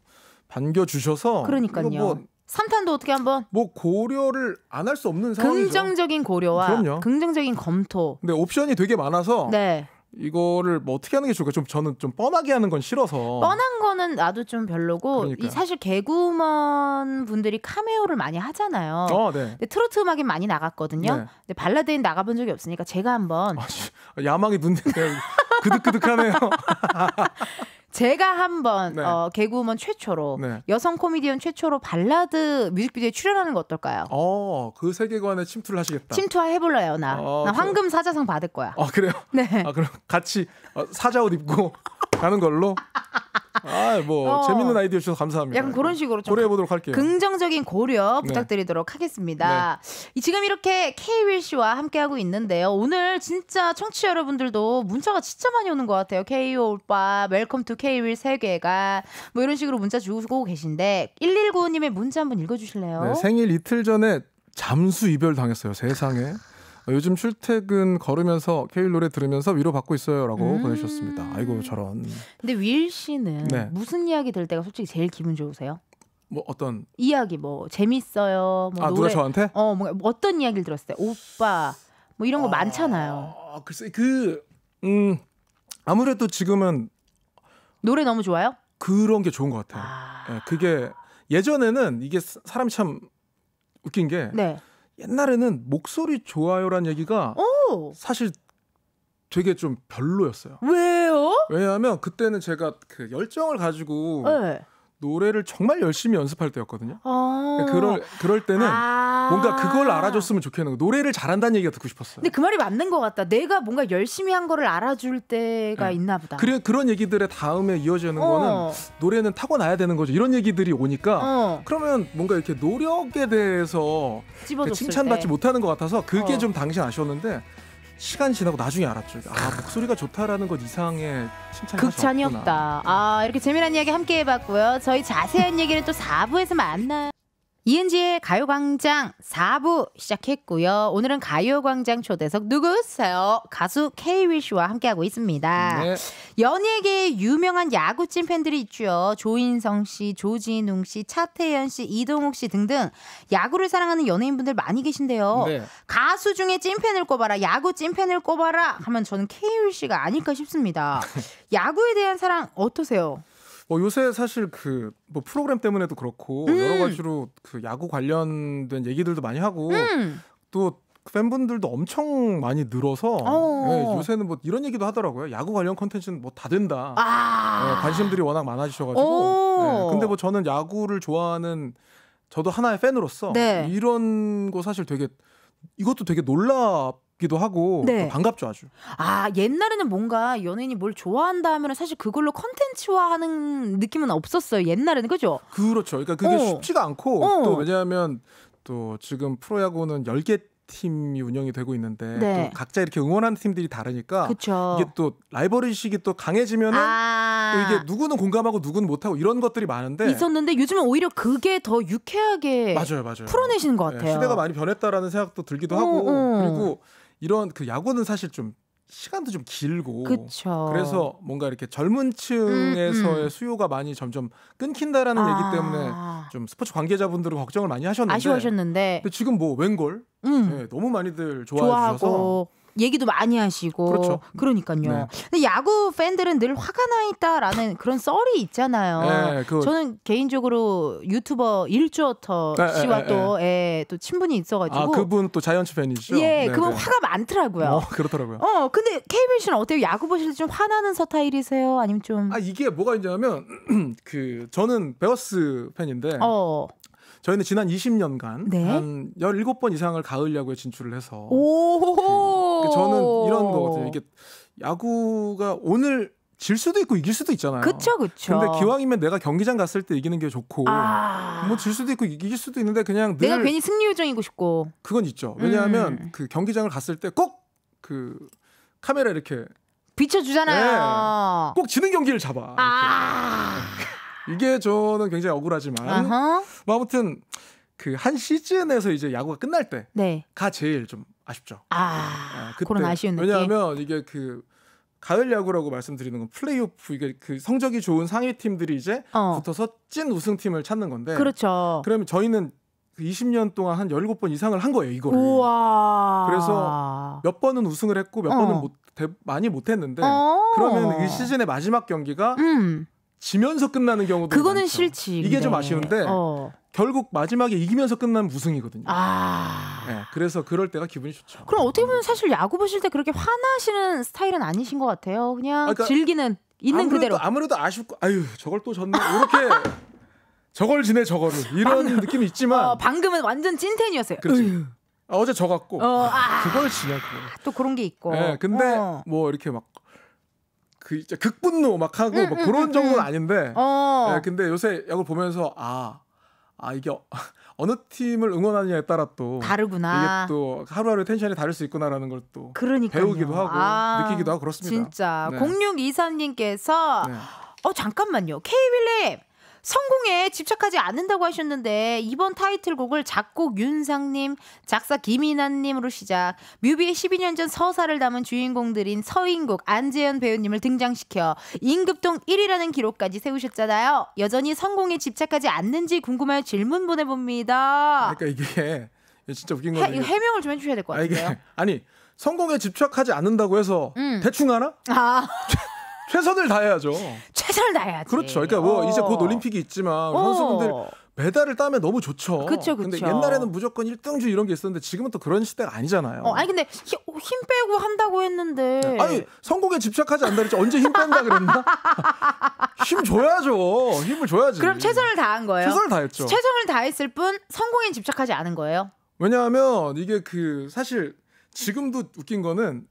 반겨주셔서 그러니까요. 뭐 삼탄도 어떻게 한번 뭐 고려를 안 할 수 없는 상황이죠. 긍정적인 고려와 그럼요. 긍정적인 검토. 근데 옵션이 되게 많아서 네. 이거를 뭐 어떻게 하는 게 좋을까? 좀 저는 좀 뻔하게 하는 건 싫어서. 뻔한 거는 나도 좀 별로고 이 사실 개구먼 분들이 카메오를 많이 하잖아요. 어, 네. 근데 트로트 음악이 많이 나갔거든요. 네. 근데 발라드엔 나가본 적이 없으니까 제가 한번 아, 야망이 눈에 그득그득하네요. 제가 한번 네. 어, 개그우먼 최초로 네. 여성 코미디언 최초로 발라드 뮤직비디오에 출연하는 거 어떨까요? 어, 그 세계관에 침투를 하시겠다. 침투해볼래요, 나. 어, 나 황금 사자상 받을 거야. 아, 그래요? 네. 아, 그럼 같이 어, 사자옷 입고 가는 걸로 아뭐 어. 재밌는 아이디어 주셔서 감사합니다. 약간 그런 식으로 고려해 보도록 할게요. 긍정적인 고려 네. 부탁드리도록 네. 하겠습니다. 네. 지금 이렇게 케이윌 씨와 함께 하고 있는데요. 오늘 진짜 청취자 여러분들도 문자가 진짜 많이 오는 것 같아요. 케이오 오빠, 웰컴 투 케이윌 세계가 뭐 이런 식으로 문자 주고 계신데 1195님의 문자 한번 읽어주실래요? 네, 생일 이틀 전에 잠수 이별 당했어요. 세상에. 어, 요즘 출퇴근 걸으면서 케일 노래 들으면서 위로받고 있어요라고 음. 보내셨습니다 아이고 저런. 근데 윌 씨는 네. 무슨 이야기 들 때가 솔직히 제일 기분 좋으세요? 뭐 어떤 이야기 뭐 재밌어요. 뭐아 노래, 누가 저한테? 어, 뭐 어떤 이야기를 들었을 때 오빠 뭐 이런 거 아, 많잖아요. 아, 글쎄 그음 아무래도 지금은 노래 너무 좋아요? 그런 게 좋은 것 같아요. 아... 네, 그게 예전에는 이게 사람이 참 웃긴 게 네. 옛날에는 목소리 좋아요란 얘기가 오! 사실 되게 좀 별로였어요. 왜요? 왜냐하면 그때는 제가 그 열정을 가지고 네. 노래를 정말 열심히 연습할 때였거든요. 아. 그러니까 그럴 그럴 때는 아~ 뭔가 그걸 알아줬으면 좋겠는 거. 노래를 잘한다는 얘기가 듣고 싶었어요. 근데 그 말이 맞는 것 같다. 내가 뭔가 열심히 한 거를 알아줄 때가 네. 있나 보다. 그래 그런 얘기들의 다음에 이어지는 어. 거는 노래는 타고나야 되는 거죠. 이런 얘기들이 오니까 어. 그러면 뭔가 이렇게 노력에 대해서 그러니까 칭찬받지 못하는 것 같아서 그게 어. 좀 당시 아쉬웠는데 시간 지나고 나중에 알았죠. 아 목소리가 좋다라는 것 이상의 칭찬이 극찬이 없다. 아 이렇게 재미난 이야기 함께 해봤고요. 저희 자세한 얘기는 또 4부에서 만나요. 이은지의 가요광장 4부 시작했고요. 오늘은 가요광장 초대석 누구세요? 가수 케이윌 씨와 함께하고 있습니다. 네. 연예계의 유명한 야구진 팬들이 있죠. 조인성 씨, 조진웅 씨, 차태현 씨, 이동욱 씨 등등 야구를 사랑하는 연예인분들 많이 계신데요. 네. 가수 중에 찐팬을 꼽아라, 야구 찐팬을 꼽아라 하면 저는 케이윌 씨가 아닐까 싶습니다. 야구에 대한 사랑 어떠세요? 뭐 요새 사실 그 뭐 프로그램 때문에도 그렇고 음. 여러 가지로 그 야구 관련된 얘기들도 많이 하고 음. 또 팬분들도 엄청 많이 늘어서 어. 예, 요새는 뭐 이런 얘기도 하더라고요. 야구 관련 컨텐츠는 뭐 다 된다. 아~ 예, 관심들이 워낙 많아지셔가지고. 예, 근데 뭐 저는 야구를 좋아하는 저도 하나의 팬으로서 네. 이런 거 사실 되게 이것도 되게 놀랍. 기도 하고 네. 반갑죠 아주. 아 옛날에는 뭔가 연예인이 뭘 좋아한다 하면 사실 그걸로 컨텐츠화하는 느낌은 없었어요 옛날에는 그죠? 그렇죠. 그러니까 그게 어. 쉽지가 않고 어. 또 왜냐하면 또 지금 프로야구는 10개 팀이 운영이 되고 있는데 네. 또 각자 이렇게 응원하는 팀들이 다르니까 그쵸. 이게 또 라이벌의식이 또 강해지면은 아~ 또 이게 누구는 공감하고 누구는 못하고 이런 것들이 많은데 있었는데 요즘은 오히려 그게 더 유쾌하게 맞아요, 맞아요. 풀어내시는 것 네, 같아요. 네, 시대가 많이 변했다라는 생각도 들기도 오, 어, 하고 오. 어. 그리고 이런 그 야구는 사실 좀 시간도 좀 길고 그쵸. 그래서 뭔가 이렇게 젊은 층에서의 음, 음. 수요가 많이 점점 끊긴다라는 아. 얘기 때문에 좀 스포츠 관계자분들은 걱정을 많이 하셨는데 아쉬워하셨는데 근데 지금 뭐 웬걸 음. 네, 너무 많이들 좋아해 좋아하고. 주셔서 얘기도 많이 하시고 그렇죠. 그러니까요. 네. 근데 야구 팬들은 늘 화가 나 있다라는 그런 썰이 있잖아요. 네, 그... 저는 개인적으로 유튜버 일주어터 네, 네, 씨와 네, 또 예, 또 친분이 있어가지고 아 그분 또자이츠 팬이시죠? 예, 그분 화가 많더라고요. 어, 그렇더라고요. 어, 근데 케이빈 씨는 어때요? 야구 보실 때 좀 화나는 스타일이세요? 아니면 좀 아 이게 뭐가 있냐면 그 저는 베어스 팬인데 어. 저희는 지난 20년간 네? 한 17번 이상을 가을 야구에 진출을 해서 오~ 그 그러니까 저는 이런 거거든요. 이게 야구가 오늘 질 수도 있고 이길 수도 있잖아요. 그쵸, 그쵸. 근데 기왕이면 내가 경기장 갔을 때 이기는 게 좋고, 아... 뭐질 수도 있고 이길 수도 있는데 그냥 내가 괜히 승리 요정이고 싶고. 그건 있죠. 왜냐하면 음. 그 경기장을 갔을 때 꼭 그 카메라 이렇게 비춰주잖아요. 네. 꼭 지는 경기를 잡아. 아... 이게 저는 굉장히 억울하지만, 뭐 아무튼 그 한 시즌에서 이제 야구가 끝날 때가 네. 제일 좀 아쉽죠. 아, 네, 그런 아쉬운 느낌. 왜냐하면 이게 그 가을 야구라고 말씀드리는 건 플레이오프 이게 그 성적이 좋은 상위 팀들이 이제 어. 붙어서 찐 우승팀을 찾는 건데. 그렇죠. 그러면 저희는 20년 그 동안 한 17번 이상을 한 거예요, 이거를. 우와. 그래서 몇 번은 우승을 했고 몇 어. 번은 못, 대, 많이 못 했는데 어. 그러면 이 시즌의 마지막 경기가 음. 지면서 끝나는 경우도 그거는 많죠. 싫지. 이게 근데. 좀 아쉬운데 어. 결국 마지막에 이기면서 끝난 무승이거든요. 아. 네, 그래서 그럴 때가 기분이 좋죠. 그럼 어떻게 보면 사실 야구 보실 때 그렇게 화나시는 스타일은 아니신 것 같아요. 그냥 아, 그러니까 즐기는 있는 아무래도, 그대로. 아무래도 아쉽고 아유 저걸 또 졌네 이렇게 저걸 지내 저거를 이런 방금, 느낌이 있지만 어, 방금은 완전 찐텐이었어요. 그렇지. 아, 어제 저 같고 어, 아, 그걸 지냐 그걸. 또 그런 게 있고. 네, 근데 어. 뭐 이렇게 막그 진짜 극분노 막 하고 응, 막 응, 그런 응, 음, 정도는 음. 아닌데. 어. 예, 근데 요새 야구 보면서 아, 아 이게 어, 어느 팀을 응원하느냐에 따라 또 다르구나. 이게 또 하루하루 텐션이 다를 수 있구나라는 걸 또 배우기도 하고 아, 느끼기도 하고 그렇습니다. 진짜 네. 0623님께서 네. 어 잠깐만요. 케이 윌립 성공에 집착하지 않는다고 하셨는데 이번 타이틀곡을 작곡 윤상님, 작사 김인환님으로 시작 뮤비의 12년 전 서사를 담은 주인공들인 서인국, 안재현 배우님을 등장시켜 임급동 1위라는 기록까지 세우셨잖아요. 여전히 성공에 집착하지 않는지 궁금하여 질문 보내봅니다. 그러니까 이게 진짜 웃긴 해, 건데 해명을 좀 해주셔야 될것 아, 같아요. 아니 성공에 집착하지 않는다고 해서 음. 대충 하나? 아. 최선을 다해야죠. 최선을 다해야지. 그렇죠. 그러니까 뭐 어. 이제 곧 올림픽이 있지만 어. 선수분들 메달을 따면 너무 좋죠. 그쵸, 그쵸. 근데 옛날에는 무조건 1등주 이런 게 있었는데 지금은 또 그런 시대가 아니잖아요. 어, 아니 근데 힘, 어, 힘 빼고 한다고 했는데 아니 성공에 집착하지 않다 는 그랬지 언제 힘 뺀다 그랬나? 힘 줘야죠. 힘을 줘야지. 그럼 최선을 다한 거예요. 최선을 다했죠. 최선을 다했을 뿐 성공에 집착하지 않은 거예요. 왜냐하면 이게 그 사실 지금도 웃긴 거는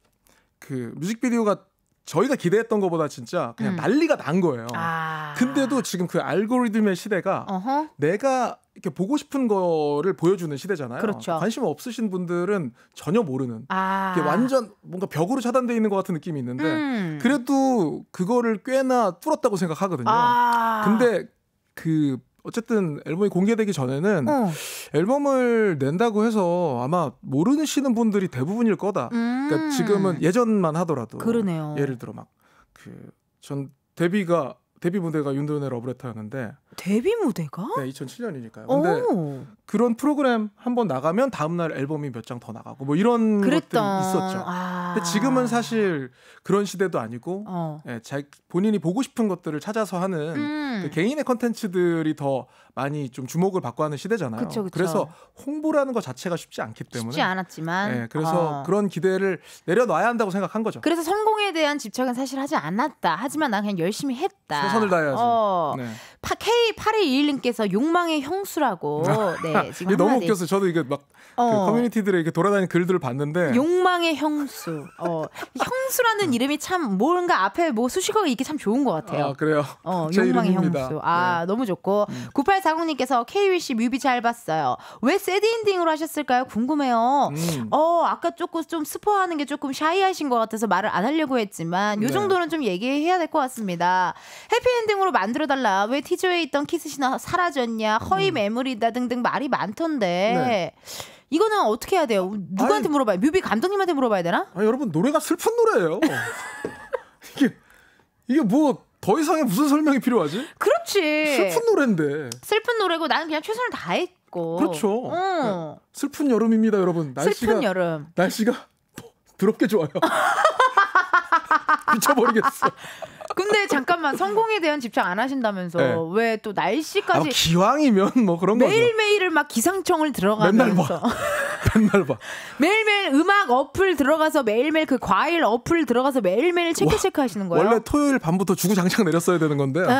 그 뮤직비디오가 저희가 기대했던 것보다 진짜 그냥 음. 난리가 난 거예요. 아. 근데도 지금 그 알고리즘의 시대가 어허. 내가 이렇게 보고 싶은 거를 보여주는 시대잖아요. 그렇죠. 관심 없으신 분들은 전혀 모르는 아. 완전 뭔가 벽으로 차단되어 있는 것 같은 느낌이 있는데 음. 그래도 그거를 꽤나 뚫었다고 생각하거든요. 아. 근데 그 어쨌든 앨범이 공개되기 전에는 어. 앨범을 낸다고 해서 아마 모르시는 분들이 대부분일 거다. 그러니까 음. 그러니까 지금은 예전만 하더라도 그러네요. 예를 들어 막 그 전 데뷔가 데뷔 무대가 윤도현의 러브레터였는데 데뷔 무대가? 네, 2007년이니까요. 근데 오. 그런 프로그램 한 번 나가면 다음날 앨범이 몇 장 더 나가고 뭐 이런 그랬던... 것들이 있었죠. 아. 근데 지금은 사실 그런 시대도 아니고 어. 네, 본인이 보고 싶은 것들을 찾아서 하는 음. 그 개인의 컨텐츠들이 더 많이 좀 주목을 받고 하는 시대잖아요. 그쵸, 그쵸. 그래서 홍보라는 것 자체가 쉽지 않기 때문에 쉽지 않았지만 네, 그래서 어. 그런 기대를 내려놔야 한다고 생각한 거죠. 그래서 성공에 대한 집착은 사실 하지 않았다. 하지만 난 그냥 열심히 했다. 최선을 다해야지. 어. 네. k 8 1 2 1님께서 욕망의 형수라고. 네, 지금 너무 웃겼어요. 저도 이게 막 그 어. 그 커뮤니티들에 이렇게 돌아다니는 글들을 봤는데 욕망의 형수. 어, 형수라는 음. 이름이 참 뭔가 앞에 뭐 수식어가 있기 참 좋은 것 같아요. 아, 그래요. 어, 욕망의 이름입니다. 형수. 네. 아, 네. 너무 좋고. 음. 9840님께서 K윌 c 뮤비 잘 봤어요. 왜 새드엔딩으로 하셨을까요? 궁금해요. 음. 어, 아까 조금 좀 스포하는 게 조금 샤이하신 것 같아서 말을 안 하려고 했지만 요 네. 정도는 네. 좀 얘기해야 될 것 같습니다. 해피엔딩으로 만들어 달라. 왜 티? 키조에 있던 키스신화 사라졌냐, 허위 매물이다 음. 등등 말이 많던데. 네. 이거는 어떻게 해야 돼요? 누구한테 아니, 물어봐요? 뮤비 감독님한테 물어봐야 되나? 아 여러분 노래가 슬픈 노래예요. 이게 이게 뭐 더 이상의 무슨 설명이 필요하지? 그렇지. 슬픈 노래인데. 슬픈 노래고 나는 그냥 최선을 다했고. 그렇죠. 응. 네. 슬픈 여름입니다, 여러분. 날씨가 슬픈 여름. 날씨가 더럽게 좋아요. 미쳐버리겠어. 근데 잠깐만 성공에 대한 집착 안 하신다면서 네. 왜또 날씨까지 아, 뭐 기왕이면 뭐 그런 거 매일 매일을 막 기상청을 들어가면서 맨날 봐. 맨날 봐. 매일매일 음악 어플 들어가서 매일매일 그 과일 어플 들어가서 매일매일 체크 체크 하시는 거예요. 원래 토요일 밤부터 주구장창 내렸어야 되는 건데. 네.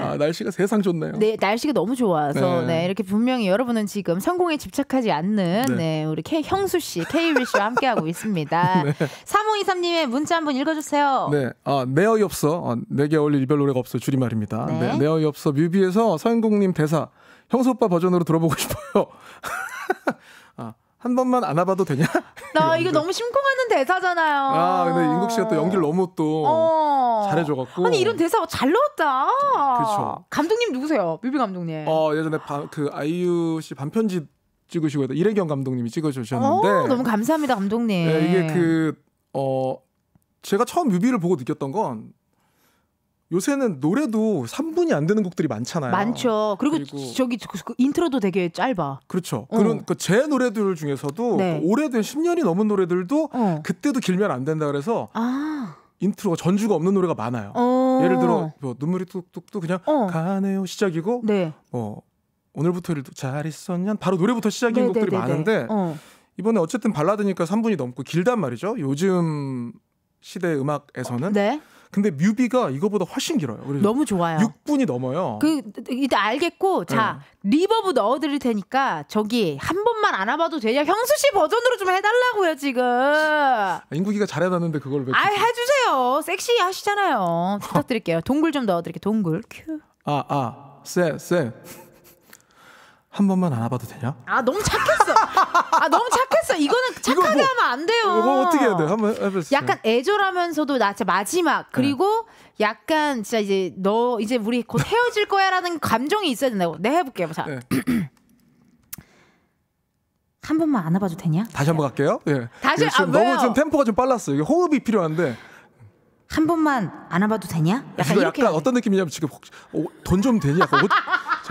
아, 날씨가 세상 좋네요. 네, 날씨가 너무 좋아서 네. 네 이렇게 분명히 여러분은 지금 성공에 집착하지 않는 네, 네 우리 K, 형수 씨, 케이윌 씨와 함께 하고 있습니다. 네. 3523님의 문자 한번 읽어 주세요. 네. 아, 내 어이없어. 아, 내게 어울릴 이별 노래가 없어 줄임말입니다. 네. 네, 내 어이없어 뮤비에서 서인국님 대사 형수 오빠 버전으로 들어보고 싶어요. 아, 한 번만 안아봐도 되냐? 나 이거 너무 심쿵하는 대사잖아요. 아 근데 인국 씨가 또 연기를 너무 또 어. 잘해줘갖고 아니 이런 대사 잘나왔다 그렇죠. 감독님 누구세요? 뮤비 감독님. 어 예전에 바, 그 아이유 씨 반편지 찍으시고 이래경 감독님이 찍어주셨는데 어, 너무 감사합니다 감독님. 네, 이게 그 어 제가 처음 뮤비를 보고 느꼈던 건 요새는 노래도 3분이 안 되는 곡들이 많잖아요. 많죠. 그리고, 그리고 저기 그 인트로도 되게 짧아. 그렇죠. 어. 그런 그제 노래들 중에서도 네. 그 오래된 10년이 넘은 노래들도 어. 그때도 길면 안 된다 그래서 아. 인트로가 전주가 없는 노래가 많아요. 어. 예를 들어 뭐 눈물이 뚝뚝뚝 그냥 어. 가네요 시작이고 네. 어 오늘부터 를잘 있었냐 바로 노래부터 시작인 네, 네 곡들이 네, 네. 많은데 어. 이번에 어쨌든 발라드니까 3분이 넘고 길단 말이죠. 요즘 시대 음악에서는 네. 근데 뮤비가 이거보다 훨씬 길어요. 너무 좋아요. 6분이 넘어요. 그 일단 알겠고 자 네. 리버브 넣어드릴 테니까 저기 한 번만 안아봐도 되냐 형수 씨 버전으로 좀 해달라고요 지금. 인국이가 잘해놨는데 그걸 왜? 아 해주세요. 섹시 하시잖아요. 부탁드릴게요. 동굴 좀 넣어드릴게요. 동굴 큐. 아 아 쎄쎄. 한 번만 안아봐도 되냐? 아 너무 착했어. 아 너무 착했어. 이거는 착하게 이거 뭐, 하면 안 돼요. 이거 어떻게 해야 돼? 한번 해보세요. 약간 애절하면서도 나 진짜 마지막 네. 그리고 네. 약간 진짜 이제 너 이제 우리 곧 헤어질 거야라는 감정이 있어야 된다고. 내 네, 해볼게요. 자. 네. 한 번만 안아봐도 되냐? 다시 한번 갈게요. 예. 다시 예, 지금 아, 너무 지금 템포가 좀 빨랐어요. 이게 호흡이 필요한데. 한 번만 안아봐도 되냐? 약간 이거 약간 어떤 느낌이냐면 지금 혹시 어, 돈좀 되냐?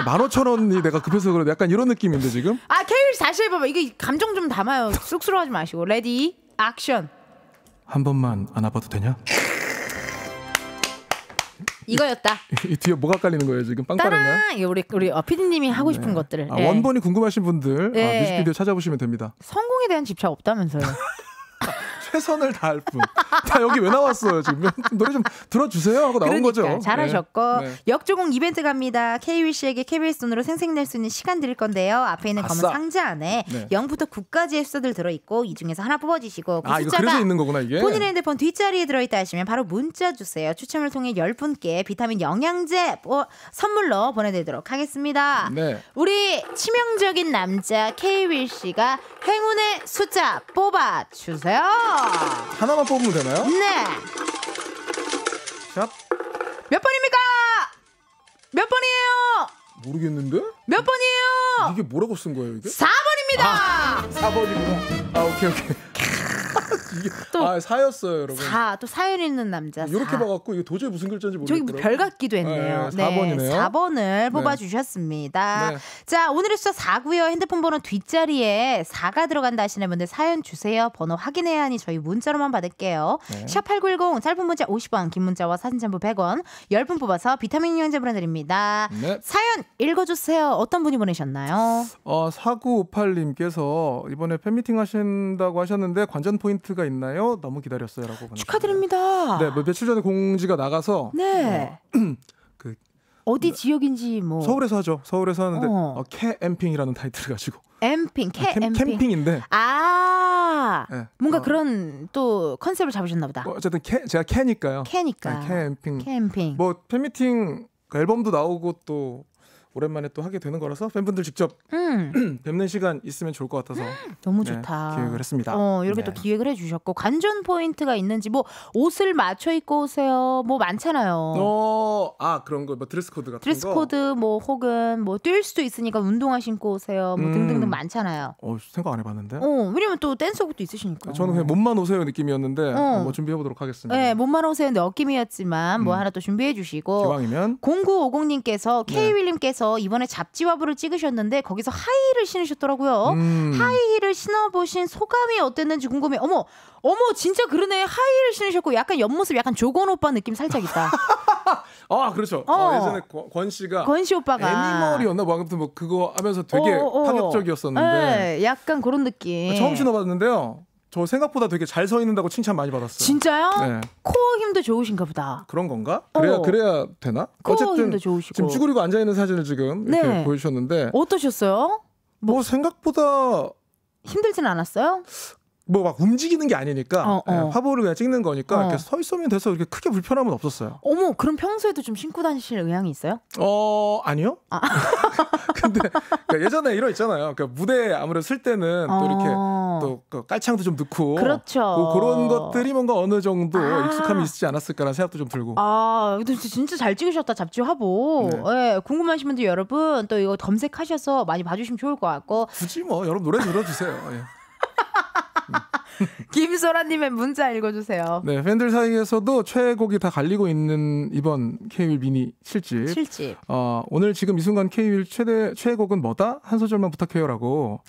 만 오천 원이 내가 급해서 그래 약간 이런 느낌인데 지금? 아 케이윌 다시 해봐봐. 이게 감정 좀 담아요. 쑥스러워하지 마시고 레디 액션. 한 번만 안아봐도 되냐? 이거였다. 이, 이, 뒤에 뭐가 깔리는 거예요 지금 빵빠르가 우리 우리 어, 피디님이 하고 네. 싶은 네. 것들을 아, 네. 원본이 궁금하신 분들 네. 아, 예. 뮤직비디오 찾아보시면 됩니다. 성공에 대한 집착 없다면서요? 최선을 다할 뿐. 다 여기 왜 나왔어요 지금 노래 좀 들어주세요 하고 나온 그러니까, 거죠. 잘하셨고 네. 네. 역조공 이벤트 갑니다. KW c 에게 KBS 돈으로 생생낼 수 있는 시간 드릴 건데요. 앞에 있는 검은 상자 안에 네. 0부터 9까지의 숫들 들어 있고 이 중에서 하나 뽑아주시고 그 아, 숫자가 있는 거구나 이게. 본인 핸드폰 뒷자리에 들어있다 하시면 바로 문자 주세요. 추첨을 통해 10분께 비타민 영양제 뭐, 선물로 보내드리도록 하겠습니다. 네. 우리 치명적인 남자 KW c 가 행운의 숫자 뽑아주세요. 하나만 뽑으면 되나요? 네. 샷. 몇 번입니까? 몇 번이에요? 모르겠는데? 몇 번이에요? 이게 뭐라고 쓴 거예요, 이게? 4번입니다. 아, 4번이구나. 아, 오케이, 오케이. 또 아, 사였어요, 여러분. 사, 또 사연 있는 남자. 이렇게 봐갖고 이게 도저히 무슨 글자인지 모르겠어요. 저기 별 같기도 네, 했네요. 네, 4번이네요. 4번을 뽑아주셨습니다. 네. 자, 오늘의 숫자 4구요 핸드폰 번호 뒷자리에 4가 들어간다 하시는 분들 사연 주세요. 번호 확인해야 하니 저희 문자로만 받을게요. 샵 8910 짧은 문자 50원, 긴 문자와 사진 전부 100원, 10분 뽑아서 비타민 유연제 보내드립니다. 네. 사연 읽어주세요. 어떤 분이 보내셨나요? 어, 4958님께서 이번에 팬미팅 하신다고 하셨는데 관전 포인트가 있나요? 너무 기다렸어요라고 축하드립니다. 네, 뭐 며칠 전에 공지가 나가서 네. 어, 그 어디 지역인지 뭐 서울에서 하죠. 서울에서 하는데 어. 어, 캠핑이라는 타이틀을 가지고 캠핑, 아, 캠, 캠 캠핑인데. 아, 네. 뭔가 어, 그런 또 컨셉을 잡으셨나 보다. 뭐 어쨌든 캐, 제가 캐니까요. 캐니까. 네, 캠핑. 캠핑. 뭐 팬미팅 그 앨범도 나오고 또 오랜만에 또 하게 되는 거라서 팬분들 직접 음. 뵙는 시간 있으면 좋을 것 같아서 음, 너무 네, 좋다 기획을 했습니다. 어, 이렇게 네. 또 기획을 해주셨고 관전 포인트가 있는지 뭐 옷을 맞춰 입고 오세요 뭐 많잖아요. 어, 아 그런 거 뭐 드레스 코드 같은 드레스 거. 드레스 코드 뭐 혹은 뭐 뛸 수도 있으니까 운동화 신고 오세요 뭐 음. 등등등 많잖아요. 어 생각 안 해봤는데. 어 왜냐면 또 댄서곡도 있으시니까. 저는 그냥 몸만 오세요 느낌이었는데 어. 뭐 준비해 보도록 하겠습니다. 네 몸만 오세요 느낌이었지만 뭐 음. 하나 또 준비해 주시고. 기왕이면 0950님께서 네. K 윌님께서 가서 이번에 잡지화보를 찍으셨는데 거기서 하이힐을 신으셨더라고요. 음. 하이힐을 신어보신 소감이 어땠는지 궁금해. 어머, 어머, 진짜 그러네. 하이힐을 신으셨고 약간 옆모습 약간 조건 오빠 느낌 살짝 있다. 아 그렇죠. 어. 어, 예전에 권, 권 씨가 권 씨 오빠가 애니멀이었나 뭐 아무튼 뭐 그거 하면서 되게 어, 어, 어. 파격적이었었는데 에이, 네, 약간 그런 느낌. 처음 신어봤는데요. 저 생각보다 되게 잘 서 있는다고 칭찬 많이 받았어요. 진짜요? 네. 코어 힘도 좋으신가 보다. 그런 건가? 그래야 어. 그래야 되나? 코어 어쨌든 힘도 좋으시고. 지금 쭈그리고 앉아 있는 사진을 지금 네. 이렇게 보여주셨는데 어떠셨어요? 뭐, 뭐 생각보다 힘들진 않았어요? 뭐막 움직이는 게 아니니까 어, 어. 예, 화보를 그냥 찍는 거니까 어. 이렇게 서 있으면 돼서 이렇게 크게 불편함은 없었어요. 어머, 그럼 평소에도 좀 신고 다니실 의향이 있어요? 어, 아니요. 아. 근데 그러니까 예전에 이런 있잖아요. 그러니까 무대 아무래도 쓸 때는 또 이렇게 어. 또 그 깔창도 좀 넣고 그렇죠. 뭐 그런 것들이 뭔가 어느 정도 아. 익숙함이 있지 않았을까라는 생각도 좀 들고. 아, 진짜 잘 찍으셨다 잡지 화보. 네. 네. 궁금하신 분들 여러분 또 이거 검색하셔서 많이 봐주시면 좋을 것 같고. 굳이 뭐 여러분 노래 들어주세요. 예. 김소라님의 문자 읽어주세요. 네, 팬들 사이에서도 최애곡이 다 갈리고 있는 이번 K-윌 미니 7집. 7집. 어, 오늘 지금 이 순간 K-윌 최대, 최애곡은 뭐다? 한 소절만 부탁해요라고.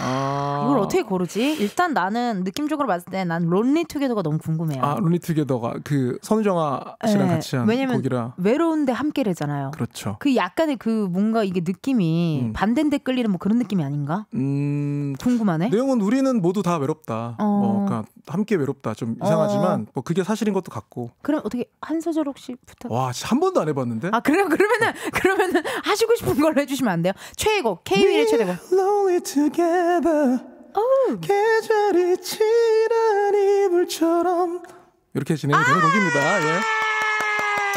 아. 이걸 어떻게 고르지? 일단 나는 느낌적으로 봤을 때난 론리투게더가 너무 궁금해요. 아 론리투게더가 그 선우정아 씨랑 네. 같이 한 왜냐면 곡이라 외로운데 함께래잖아요. 그렇죠. 그 약간의 그 뭔가 이게 느낌이 음. 반대인데 끌리는 뭐 그런 느낌이 아닌가? 음 궁금하네. 내용은 우리는 모두 다 외롭다. 어. 뭐 그러니까 함께 외롭다 좀 어. 이상하지만 어. 뭐 그게 사실인 것도 같고. 그럼 어떻게 한 소절 혹시 부탁? 와한 번도 안 해봤는데. 아 그래요? 그러면은 그러면은 하시고 싶은 걸로 해주시면 안 돼요? 최애 K 윌의 최애곡. 해봐 오. 계절이 지난 이불처럼 이렇게 진행이 되는 아~ 곡입니다. 예.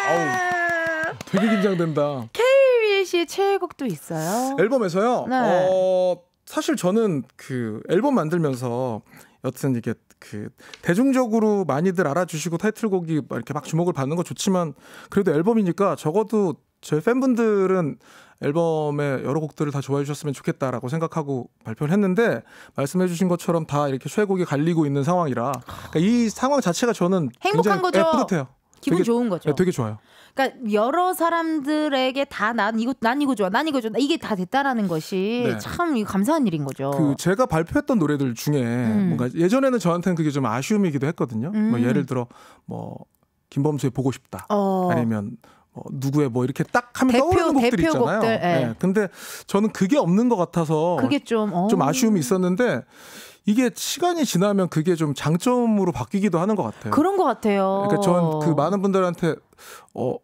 아우, 되게 긴장된다. 케이윌 의 최애곡도 있어요. 앨범에서요. 네. 어, 사실 저는 그 앨범 만들면서 여튼 이게 그 대중적으로 많이들 알아주시고 타이틀곡이 이렇게 막 주목을 받는 거 좋지만 그래도 앨범이니까 적어도 저희 팬분들은 앨범의 여러 곡들을 다 좋아해 주셨으면 좋겠다라고 생각하고 발표를 했는데 말씀해 주신 것처럼 다 이렇게 최고곡 갈리고 있는 상황이라 그러니까 이 상황 자체가 저는 행복한 예, 거죠. 뿌듯해요. 기분 되게, 좋은 거죠. 네, 되게 좋아요. 그러니까 여러 사람들에게 다 난 이거 난 이거 좋아 난 이거 좋아 이게 다 됐다라는 것이 네. 참 감사한 일인 거죠. 그 제가 발표했던 노래들 중에 음. 뭔가 예전에는 저한테는 그게 좀 아쉬움이기도 했거든요. 뭐 음. 뭐 예를 들어 뭐 김범수의 보고 싶다 어. 아니면 뭐 누구의 뭐 이렇게 딱 하면 대표, 떠오르는 곡들 있잖아요. 곡들, 예. 예. 근데 저는 그게 없는 것 같아서 그게 좀, 좀 어. 아쉬움이 있었는데 이게 시간이 지나면 그게 좀 장점으로 바뀌기도 하는 것 같아요. 그런 것 같아요. 그러니까 전 그 많은 분들한테 어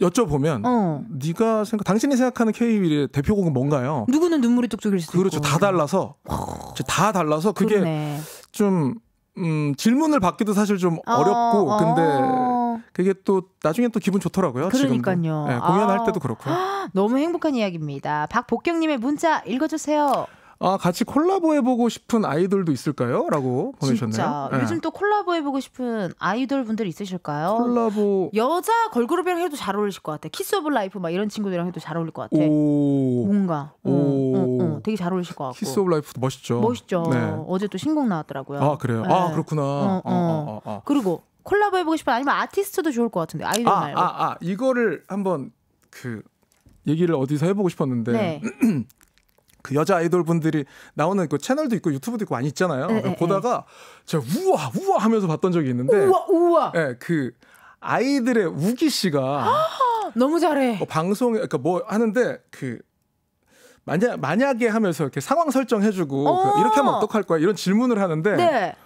여쭤보면 어. 네가 생각 당신이 생각하는 K-윌의 대표곡은 뭔가요? 누구는 눈물이 뚝뚝일 수 그렇죠. 있고. 다 달라서 어. 그렇죠. 다 달라서 그게 그러네. 좀 음, 질문을 받기도 사실 좀 어, 렵고 근데 그게 또 나중에 또 기분 좋더라고요. 그러니까요. 네, 공연할 아. 때도 그렇고 너무 행복한 이야기입니다. 박복경님의 문자 읽어주세요. 아 같이 콜라보 해보고 싶은 아이돌도 있을까요? 라고 보내셨네요. 진짜 네. 요즘 또 콜라보 해보고 싶은 아이돌 분들 있으실까요? 콜라보 여자 걸그룹이랑 해도 잘 어울리실 것 같아. 키스 오브 라이프 막 이런 친구들이랑 해도 잘 어울릴 것 같아. 오... 뭔가 오... 응, 응, 응. 되게 잘 어울리실 것 같고. 키스 오브 라이프 멋있죠. 멋있죠. 네. 어제 또 신곡 나왔더라고요. 아 그래요? 네. 아 그렇구나. 어, 어. 아, 아, 아, 그리고 콜라보 해보고 싶어 아니면 아티스트도 좋을 것 같은데 아이돌 아, 말고. 아, 아 이거를 한번 그 얘기를 어디서 해보고 싶었는데 네. 그 여자 아이돌 분들이 나오는 그 채널도 있고 유튜브도 있고 많이 있잖아요. 에, 네, 네, 보다가 네. 제가 우와 우와 하면서 봤던 적이 있는데 우와 우와. 예, 그 아이들의 우기 씨가 너무 잘해. 어, 방송에 그러니까 뭐 하는데 그 만약 만약에 하면서 이렇게 상황 설정해주고 그 어. 이렇게 하면 어떡할 거야 이런 질문을 하는데. 네.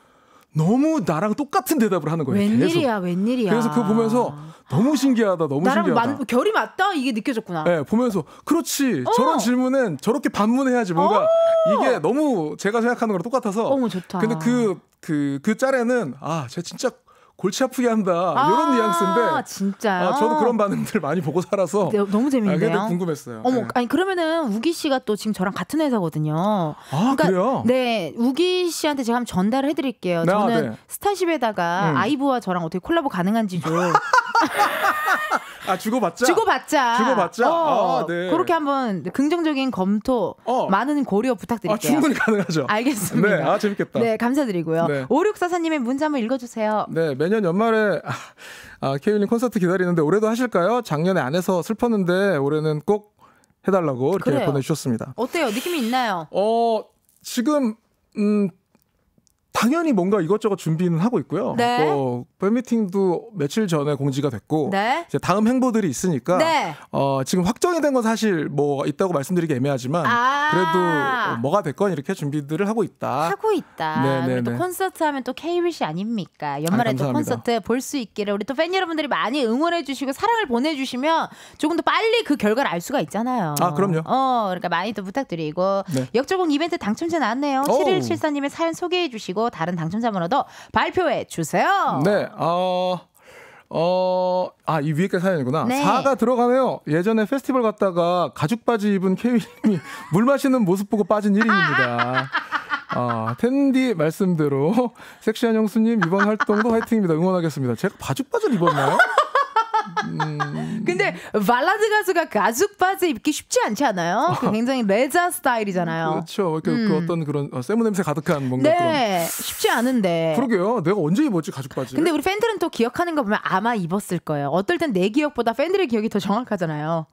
너무 나랑 똑같은 대답을 하는 거예요. 웬일이야, 계속. 웬일이야. 그래서 그거 보면서 너무 신기하다, 너무 나랑 신기하다. 만, 결이 맞다 이게 느껴졌구나. 네, 보면서 그렇지. 어! 저런 질문은 저렇게 반문해야지 뭔가 어! 이게 너무 제가 생각하는 거랑 똑같아서. 어머 좋다. 근데 그그그 그, 그 짤에는 아, 제가 진짜 골치 아프게 한다 이런 아, 뉘앙스인데 진짜요? 아, 저도 그런 반응들 많이 보고 살아서 네, 너무 아, 재밌네요. 아, 궁금했어요. 어머, 네. 아니 그러면은 우기 씨가 또 지금 저랑 같은 회사거든요. 아 그러니까, 그래요? 네, 우기 씨한테 제가 한번 전달을 해드릴게요. 네, 아, 저는 네. 스타쉽에다가 음. 아이브와 저랑 어떻게 콜라보 가능한지 좀. 아 주고받자. 주고받자. 주고받자. 어, 아, 네. 그렇게 한번 긍정적인 검토, 어. 많은 고려 부탁드릴게요. 아, 충분히 가능하죠. 알겠습니다. 네, 아 재밌겠다. 네, 감사드리고요. 네. 5 6사4님의 문자 한번 읽어주세요. 네, 매년 연말에 아, 아 케이윌님 콘서트 기다리는데 올해도 하실까요? 작년에 안 해서 슬펐는데 올해는 꼭 해달라고 이렇게 그래요. 보내주셨습니다. 어때요? 느낌이 있나요? 어, 지금 음, 당연히 뭔가 이것저것 준비는 하고 있고요. 네. 어, 팬미팅도 며칠 전에 공지가 됐고 네. 이제 다음 행보들이 있으니까 네. 어, 지금 확정이 된 건 사실 뭐 있다고 말씀드리기 애매하지만 아~ 그래도 뭐가 됐건 이렇게 준비들을 하고 있다. 하고 있다. 네네네. 네, 또 네. 콘서트 하면 또 KBC 아닙니까? 아, 연말에 아, 또 콘서트 볼 수 있기를 우리 또 팬 여러분들이 많이 응원해 주시고 사랑을 보내 주시면 조금 더 빨리 그 결과를 알 수가 있잖아요. 아, 그럼요. 어, 그러니까 많이 또 부탁드리고 네. 역조공 이벤트 당첨자 나왔네요. 7174님의 사연 소개해 주시고 다른 당첨자 번호도 발표해 주세요. 네. 어... 어, 아, 이 위에 게 사연이구나. 네. 4가 들어가네요. 예전에 페스티벌 갔다가 가죽 바지 입은 케이님이 물 마시는 모습 보고 빠진 1인입니다. 아, 텐디 말씀대로 섹시한 형수님 이번 활동도 화이팅입니다. 응원하겠습니다. 제가 바죽바죽 입었나요? 음. 근데 발라드 가수가 가죽 바지 입기 쉽지 않지 않아요? 그 아. 굉장히 레자 스타일이잖아요. 그렇죠. 그, 그 음. 그 어떤 그런 어, 세무 냄새 가득한 뭔가 네, 그런. 쉽지 않은데. 그러게요. 내가 언제 입었지 가죽 바지? 근데 우리 팬들은 또 기억하는 거 보면 아마 입었을 거예요. 어떨 땐 내 기억보다 팬들의 기억이 더 정확하잖아요.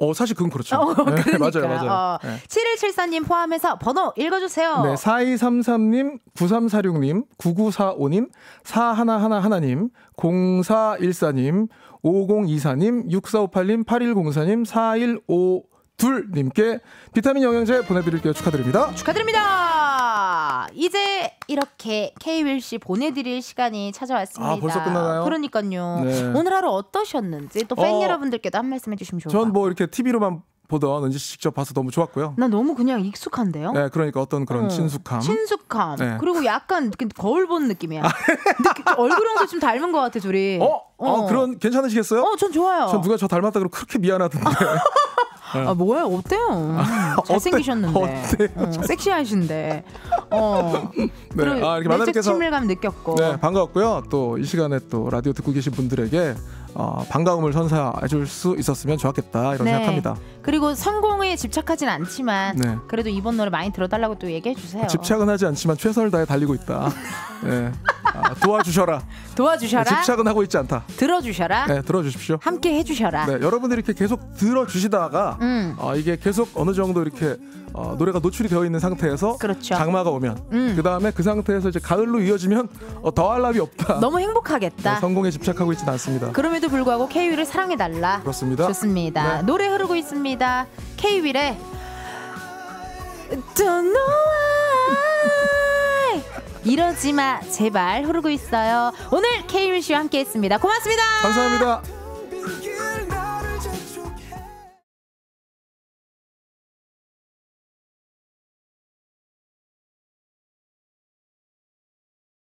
어 사실 그건 그렇죠. 어, 네, 그러니까. 맞아요, 맞아요. 어, 네. 7174님 포함해서 번호 읽어주세요. 네, 4233님, 9346님, 9945님, 4111님, 0414님, 5024님, 6458님, 8104님, 4155 둘님께 비타민 영양제 보내드릴게요. 축하드립니다. 축하드립니다. 이제 이렇게 케이윌 씨 보내드릴 시간이 찾아왔습니다. 아, 벌써 끝나나요? 그러니까요. 네. 오늘 하루 어떠셨는지 또팬 어. 여러분들께도 한 말씀 해주시면 좋을 것 뭐 같아요. 전 뭐 이렇게 TV로만 보던 은지 씨 직접 봐서 너무 좋았고요. 나 너무 그냥 익숙한데요. 네, 그러니까 어떤 그런 어. 친숙함. 친숙함. 네. 그리고 약간 거울 본 느낌이야. 근데 얼굴은좀 닮은 것 같아, 둘이. 어? 아, 어. 아, 그런 괜찮으시겠어요? 어, 전 좋아요. 전 누가 저 닮았다 그러면 그렇게 미안하던데. 아 네. 뭐야 어때요? 음, 아, 잘생기셨는데 어때? 어, 음, 섹시하신데 어. 네. 아, 이렇게 만나께서 친밀감 느꼈고 네, 반가웠고요. 또 이 시간에 또 라디오 듣고 계신 분들에게 어, 반가움을 선사해줄 수 있었으면 좋았겠다 이런 네. 생각합니다. 그리고 성공에 집착하진 않지만 네. 그래도 이번 노래 많이 들어달라고 또 얘기해 주세요. 집착은 하지 않지만 최선을 다해 달리고 있다. 네. 아, 도와주셔라. 도와주셔라. 집착은 하고 있지 않다. 들어주셔라. 네, 들어주십시오. 함께 해주셔라. 네, 여러분들이 이렇게 계속 들어주시다가 음. 어, 이게 계속 어느 정도 이렇게 어, 노래가 노출이 되어 있는 상태에서 그렇죠. 장마가 오면 음. 그 다음에 그 상태에서 이제 가을로 이어지면 어, 더할 나위 없다. 너무 행복하겠다. 네, 성공에 집착하고 있지 않습니다. 그럼에도 불구하고 케이윌 사랑해 달라. 그렇습니다. 좋습니다. 네. 노래 흐르고 있습니다. 케이의 Don't know why 이러지마 제발 흐르고 있어요. 오늘 케이윌 씨와 함께했습니다. 고맙습니다. 감사합니다.